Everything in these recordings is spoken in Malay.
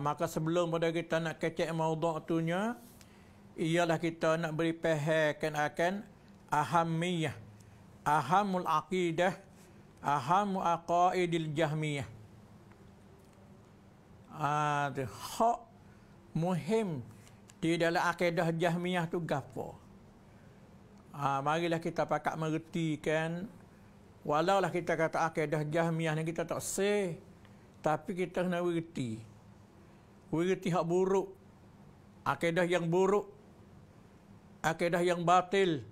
maka sebelum pada kita nak kecek maudhu' nya, ialah kita nak beri pehekan akan ahamiyah ahamul aqidah ahamu aqaidil jahmiyah ada hak muhim di dalam akidah jahmiyah tu gapo ha, marilah kita pakak mengerti kan walaulah kita kata akidah jahmiyah ni kita tak say tapi kita kena mengerti wiritihak buruk, akidah yang buruk, akidah yang batil.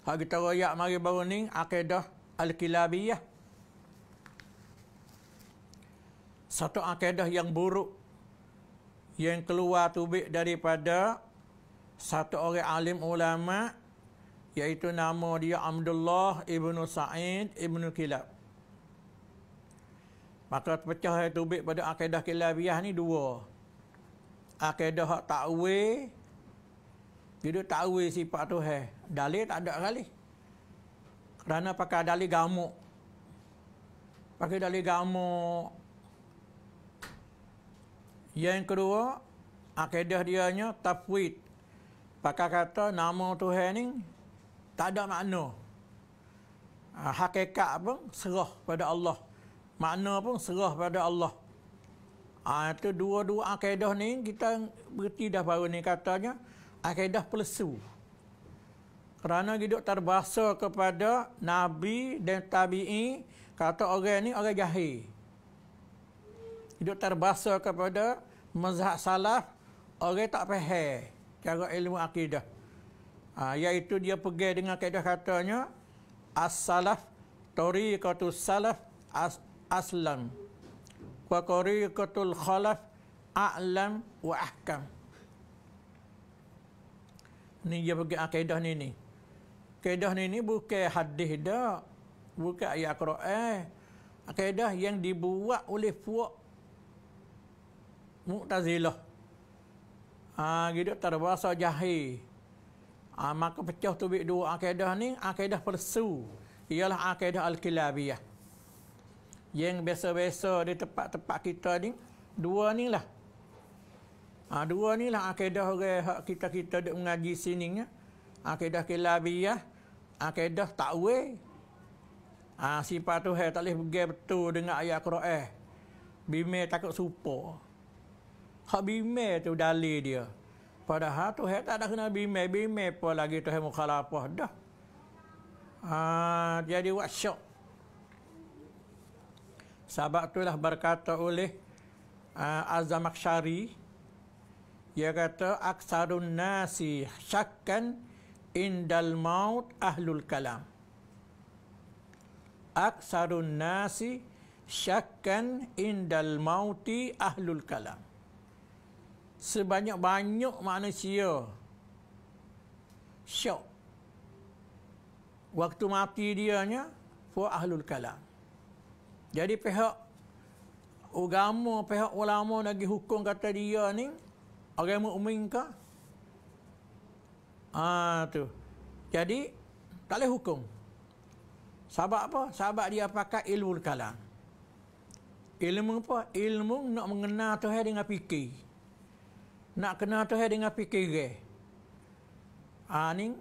Hak kita royak mari baru ni, akidah Al-Kilabiyah. Satu akidah yang buruk, yang keluar tubik daripada satu orang alim ulama iaitu nama dia Abdullah ibnu Sa'id ibnu Kilab. Maka pecah itu baik pada akidah kilabiah ni dua. Akidah hak ta'wil tidak ta'wil sifat tu hai. Dalil tak ada kali. Kerana pakai dalil gamuk. Pakai dalil gamuk. Yang kedua, akidah nya tafwid. Pakai kata nama Tuhan ni tak ada makna. Ah, hakikat pun serah pada Allah. Makna pun serah pada Allah. Ah ha, itu dua-dua akidah ni kita berhenti dah baru ni katanya akidah pelesu. Kerana hidup terbahasa kepada Nabi dan Tabi'i, kata orang ni orang jahil. Hidup terbahasa kepada mazhab salaf, orang tak faham cara ilmu akidah. Ha, iaitu dia pergi dengan kaedah katanya, As-salaf, tori salaf, as aslam wa qariqatul khalaf a'lam wa ahkam ni dia bagi akidah ni ni kaidah ni ni bukan hadis dah bukan ayat Quran akidah yang dibuat oleh puak mu'tazilah ha gitu terbahasa jahil ha, maka pecah tu dua akidah ni akidah palsu ialah akidah al-kilabiyah yang biasa-biasa di tempat-tempat kita ni dua ni lah ha, dua ni lah akidah orang hak kita kita duk mengaji sini ya. akidah kelabiah akidah takwe ha, sifat tu hai, tak boleh pergi betul dengan ayat Quran eh. bimbing takut supo. hak bime tu dalil dia padahal tu hai, tak ada kena bime bimbing pun lagi tu hai mukhalapah dah ha, jadi workshop sebab itulah berkata oleh uh, Azam Aksyari Ia kata Aksarun nasi syakkan Indal maut ahlul kalam Aksarun nasi syakkan indal mauti ahlul kalam Sebanyak-banyak manusia Syok Waktu mati dia nya Fu ahlul kalam jadi pihak agama, pihak ulama lagi hukum kata dia ni orang mukmin ke? Ah ha, tu. Jadi tak boleh hukum. Sebab apa? Sebab dia pakai ilmu kalam. Ilmu apa? Ilmu nak mengenal Tuhan dengan fikir. Nak kenal Tuhan dengan fikir. Ah ni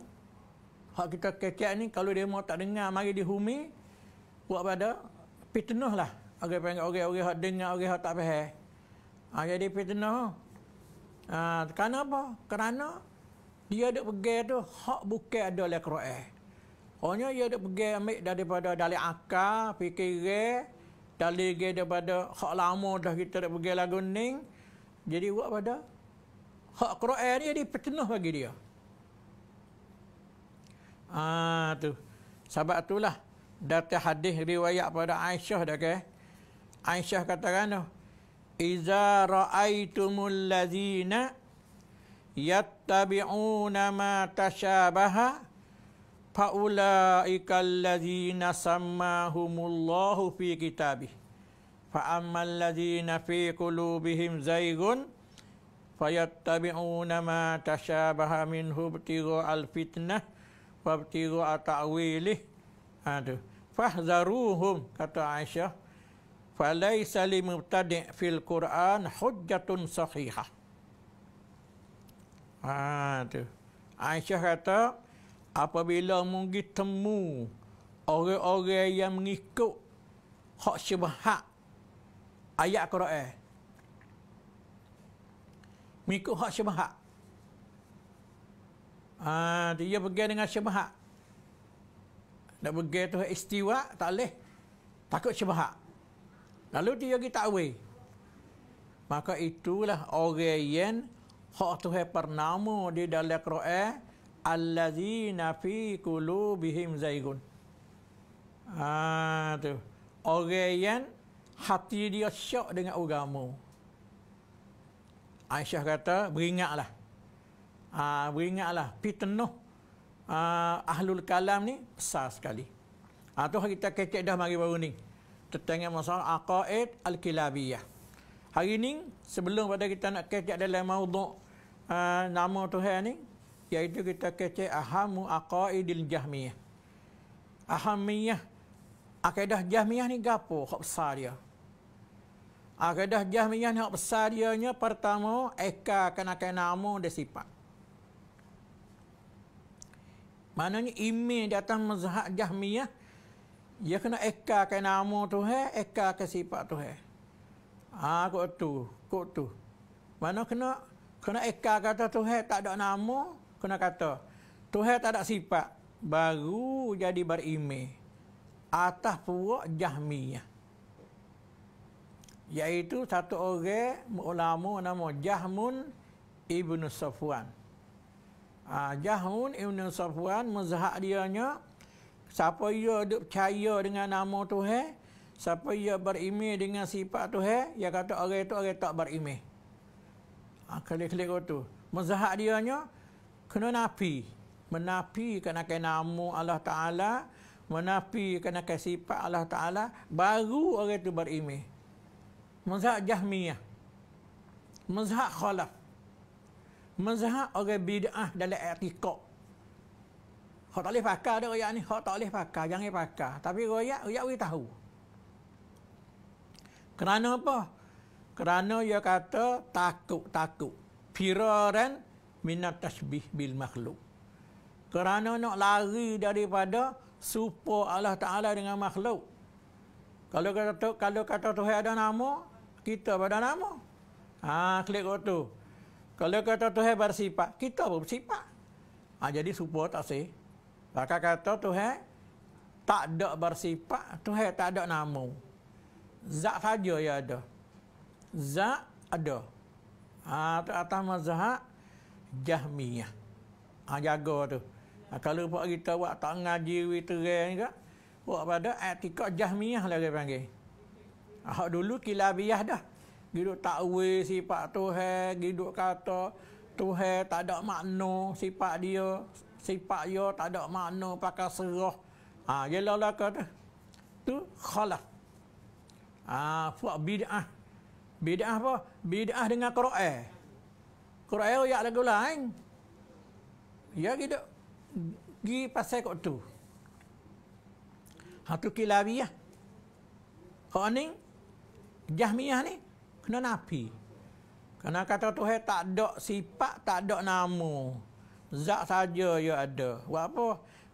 hak kita kekek ni kalau dia mau tak dengar mari dihumi buat pada pitenuh lah. Orang okay, panggil orang-orang okay, okay, dengar, orang okay, tak faham. Ha, jadi pitenuh. Ha, ah, kerana apa? Kerana dia ada pergi tu, hak bukan ada oleh Kro'e. Hanya dia ada pergi ambil daripada dari akal, fikir, dari dia daripada hak lama dah kita ada pergi lagu ni. Jadi buat pada hak Kro'e ni jadi pitenuh bagi dia. Ah ha, tu. Sebab itulah dari hadis riwayat pada Aisyah dah ke. Aisyah kata kan Iza ra'aitumul ladhina yattabi'una ma tashabaha fa'ula'ika alladhina sammahumullahu fi kitabih. Fa'ammal ladhina fi kulubihim zaigun fayattabi'una ma tashabaha minhu btigu al-fitnah wa btigu at-ta'wilih. Aduh. Ha, fahzaruhum kata Aisyah falaisa limubtadi' fil Quran hujjatun sahihah ha tu Aisyah kata apabila mungkin temu orang-orang yang mengikut hak syubhat ayat Quran mengikut hak syubhat ha, dia pergi dengan syubhat nak pergi tu istiwa tak leh. Takut syubhat. Lalu dia pergi takwi. Maka itulah orang yang hak tu pernama di dalam Al-Quran allazina fi qulubihim zaigun. Ah ha, tu. Orang yang hati dia syok dengan agama. Aisyah kata, beringatlah. Ah, beringatlah, pitenuh uh, ahlul kalam ni besar sekali. Ah uh, tu hari kita kecek dah mari baru ni. Tentang masalah aqaid al-kilabiyah. Hari ni sebelum pada kita nak kecek dalam maudhu uh, nama Tuhan ni iaitu kita kecek ahamu aqaidil jahmiyah. Ahamiyah akidah jahmiyah ni gapo? Hak besar dia. Akidah jahmiyah ni hak besar dia nya pertama ekar kena kena nama dan sifat. Maknanya imej datang mazhab Jahmiyah dia kena ekalkan nama Tuhan, ekalkan sifat Tuhan. Ha kok tu, kok tu. Mana kena kena ekal kata Tuhan tak ada nama, kena kata Tuhan tak ada sifat baru jadi berime. Atas puak Jahmiyah. Yaitu satu orang ulama nama Jahmun Ibnu Safwan. Ha, Jahun Ibn Safwan dia dianya siapa ia duk percaya dengan nama Tuhan, siapa ia berime dengan sifat Tuhan, ia kata orang itu orang tak berime. Ha, ah, Kelik-kelik tu. dia dianya kena nafi. Menafi kena ke nama Allah Ta'ala, menafi kena ke sifat Allah Ta'ala, baru orang itu berime. Mazhab Jahmiyah. mazhab Khalaf. Mazhab orang bid'ah dalam etikok. Kau tak boleh pakar dia royak ni. Kau tak boleh pakar. Jangan pakar. Tapi royak, royak boleh tahu. Kerana apa? Kerana dia kata takut-takut. Firaran minat tasbih bil makhluk. Kerana nak lari daripada supo Allah Ta'ala dengan makhluk. Kalau kata kalau kata Tuhan ada nama, kita pada nama. Ah klik waktu kalau kata Tuhan bersifat, kita pun bersifat. Ha, jadi super tak sih. Maka kata Tuhan tak ada bersifat, Tuhan tak ada nama. Zat saja yang ada. Zat ada. Ha, tu atas mazhab Jahmiyah. Ha, jaga tu. Ha, kalau pak kita buat tak ngaji witeran ke, buat pada etika eh, Jahmiyah lah dia panggil. Ha, dulu kilabiah dah. Giduk takwil sifat tuhe, giduk kata tuhe tak ada makna sifat dia, sifat dia tak ada makna pakai serah. Ha, gila lah kata. Tu khalaf. Ha, buat bid'ah. Bid'ah apa? Bid'ah dengan Quran. Quran ya lagu lain. Ya gitu. Gi pasal kok tu. Ha tu kilawiyah. Kau ni Jahmiyah ni kena napi. Kerana kata Tuhan tak ada sifat, tak ada nama. zak saja ya ada. Buat apa?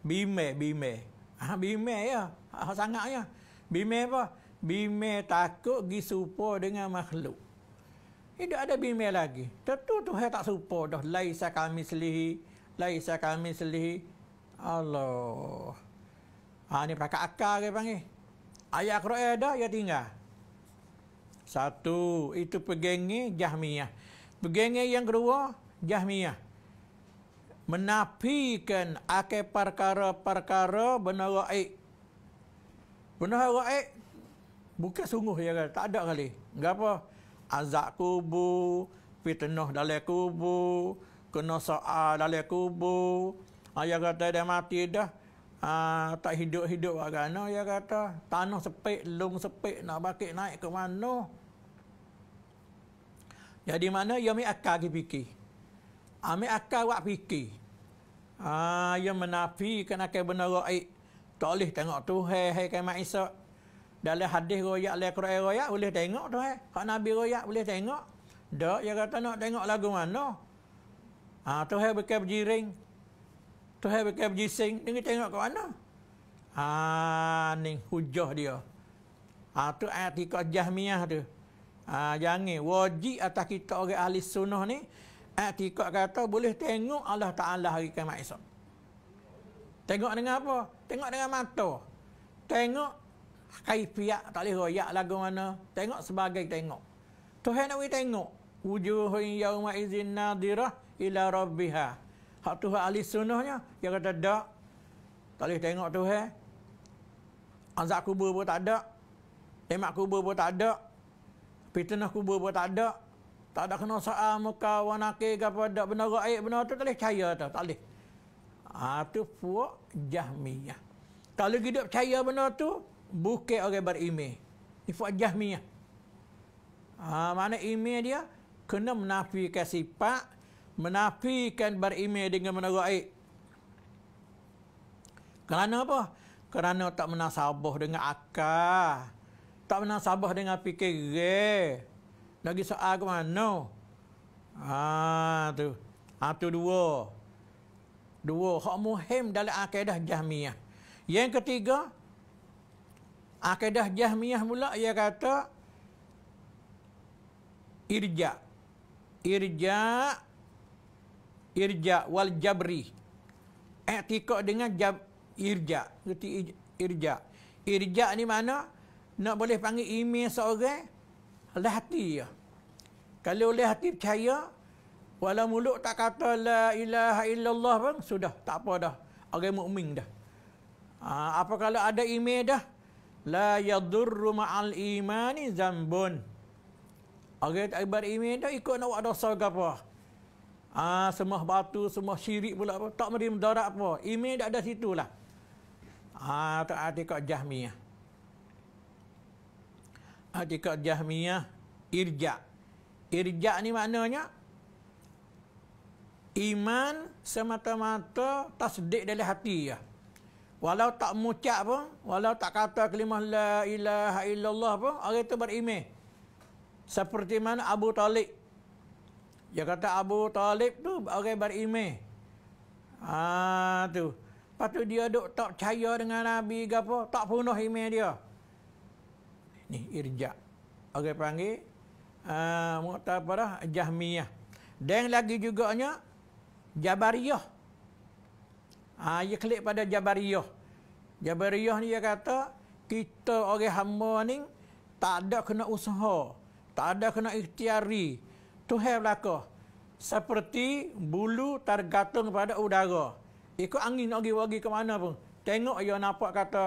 bime, bimeh. Ha, bimeh ya. Ha, sangat ya. Bimeh apa? Bime takut pergi serupa dengan makhluk. Tidak ada bime lagi. Tentu Tuhan tak supo. dah. Laisa kami selihi. Laisa kami selih. Allah. Ha, ah, ini pakai akar ke panggil. Ayat Quran dah, ya tinggal. Satu, itu pegangnya Jahmiyah. Pegangnya yang kedua, Jahmiyah. Menafikan akhir perkara-perkara benar raik. Benar raik, bukan sungguh ya kan? Tak ada kali. Enggak apa? Azak kubur, fitnah dalam kubu, kena soal dalam kubur. Ayah kata dia mati dah. Uh, tak hidup-hidup agama ya kata tanah sepek, long sepek, nak bakit naik ke mana jadi mana dia ambil akal ke fikir ambil akal buat fikir uh, ah, menafi menafikan akan benar raik tak boleh tengok tu hei hei kain maksud dalam hadis raya dalam Quran raya boleh tengok tu hei kalau Nabi raya boleh tengok dok ya kata nak tengok lagu mana Ah uh, tu hei bekerja berjiring Tuhan pakai baju sing, dia tengok ke mana? Ah ni hujah dia. Ah tu ayat ikut Jahmiyah tu. Ah jangan wajib atas kita orang ahli sunnah ni ayat kata boleh tengok Allah Taala hari kiamat esok. Tengok dengan apa? Tengok dengan mata. Tengok kaifiat tak leh royak lagu mana. Tengok sebagai tengok. Tuhan nak we tengok. Wujuhun yawma izin ila rabbihah hak Tuhan ahli sunnahnya. Dia kata, tak. Tak boleh tengok Tuhan. Azab kubur pun tak ada. Emak kubur pun tak ada. Fitnah kubur pun tak ada. Tak ada kena soal muka wanake kepada benda raib benda tu tak boleh percaya tu. Tak boleh. Ha, puak jahmiyah. Kalau kita percaya benda tu, bukit orang berimeh. Ini puak jahmiyah. Ha, mana imeh dia? Kena menafikan sifat menafikan berimej dengan menara air. Kerana apa? Kerana tak menasabah dengan akal. Tak menasabah dengan fikiran. Lagi soal ke mana? Ah tu. Atu ha, dua. Dua hak muhim dalam akidah Jahmiyah. Yang ketiga akidah Jahmiyah pula ia kata irja. Irja irja wal jabri i'tiqad dengan jab, irja reti irja irja ni mana nak boleh panggil imin seorang oleh hati ya kalau oleh hati percaya walau mulut tak kata la ilaha illallah bang sudah tak apa dah orang mukmin dah ha, apa kalau ada imin dah la yadurru ma'al imani zambun orang tak beriman dah ikut nak buat dosa ke apa Ah ha, semua batu, semua syirik pula apa, tak beri mudarat apa. Ime dak ada situlah. Ah ha, tak ada kat Jahmiyah. Ada kat Jahmiyah irja. Irja ni maknanya iman semata-mata tasdik dari hati ya. Walau tak mengucap pun, walau tak kata kalimah la ilaha illallah pun, orang itu beriman. Seperti mana Abu Talib dia kata Abu Talib tu orang berilmu. Ah ha, tu. Lepas dia dok tak percaya dengan Nabi ke tak punah ilmu dia. Ni irja. Orang panggil ah uh, Mu'tabarah Jahmiyah. Dan lagi juga juganya Jabariyah. Ah ha, dia klik pada Jabariyah. Jabariyah ni dia kata kita orang hamba ni tak ada kena usaha, tak ada kena ikhtiari. Tuhan belaka. Seperti bulu tergantung pada udara. Ikut angin nak pergi ke mana pun. Tengok ia nampak kata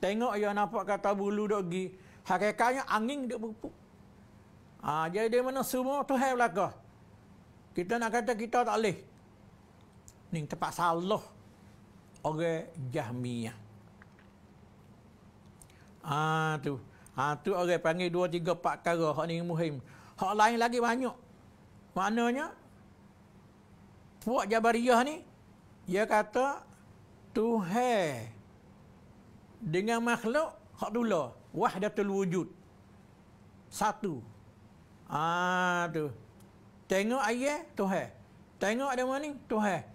tengok ia nampak kata bulu dok pergi. Hakikatnya angin dia berpuk. Ha, jadi dia mana semua Tuhan belaka. Kita nak kata kita tak boleh. Ini tempat salah. Orang okay, Ah ha, tu. Ah tu orang okay, panggil dua tiga empat perkara hak ni muhim. Hak lain lagi banyak. Maknanya, Puak Jabariyah ni, dia kata, Tuhai dengan makhluk, hak dulu, wahdatul wujud. Satu. Ah tu. Tengok ayat, Tuhai. Tengok ada mana ni, Tuhai.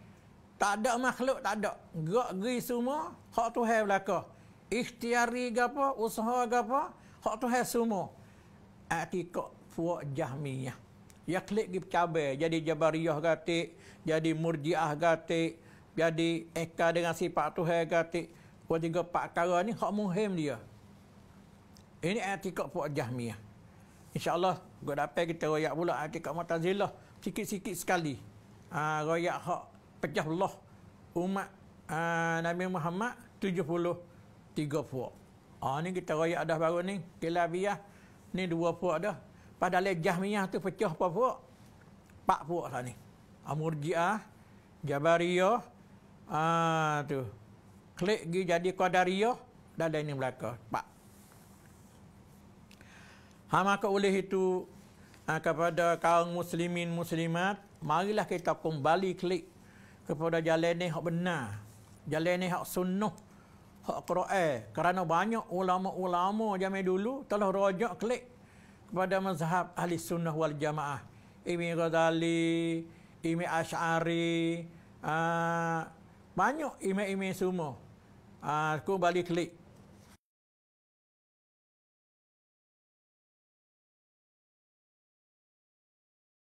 Tak ada makhluk, tak ada. Gak geri semua, hak Tuhai belakang. Ikhtiari ke apa, usaha ke apa, hak Tuhai semua. Atikok puak Jahmiyah. ya klik gi cabai jadi Jabariyah gatik, jadi Murji'ah gatik, jadi Eka dengan sifat Tuhan gatik. Puak tiga pak kara ni hak muhim dia. Ini etika puak Jahmiyah. InsyaAllah, gua dapat kita royak pula etika Matazilah. Sikit-sikit sekali. Ha, royak hak pecah Allah. Umat ha, Nabi Muhammad, 73 puak. Ha, ni kita royak dah baru ni. Kelabiyah, ni dua puak dah pada lejah tu pecah apa puak? pak puak lah ni. Amurjiah, ah, Jabariyah, ah tu. Klik gi jadi Qadariyah dan lain ni belaka. pak. Ha maka oleh itu ha, kepada kaum muslimin muslimat, marilah kita kembali klik kepada jalan ni hak benar. Jalan ni hak sunnah. Hak Quran. Kerana banyak ulama-ulama zaman dulu telah rojak klik pada mazhab ahli sunnah wal jamaah Imi Ghazali Imi Ash'ari ah, banyak imi-imi semua ah, aku balik klik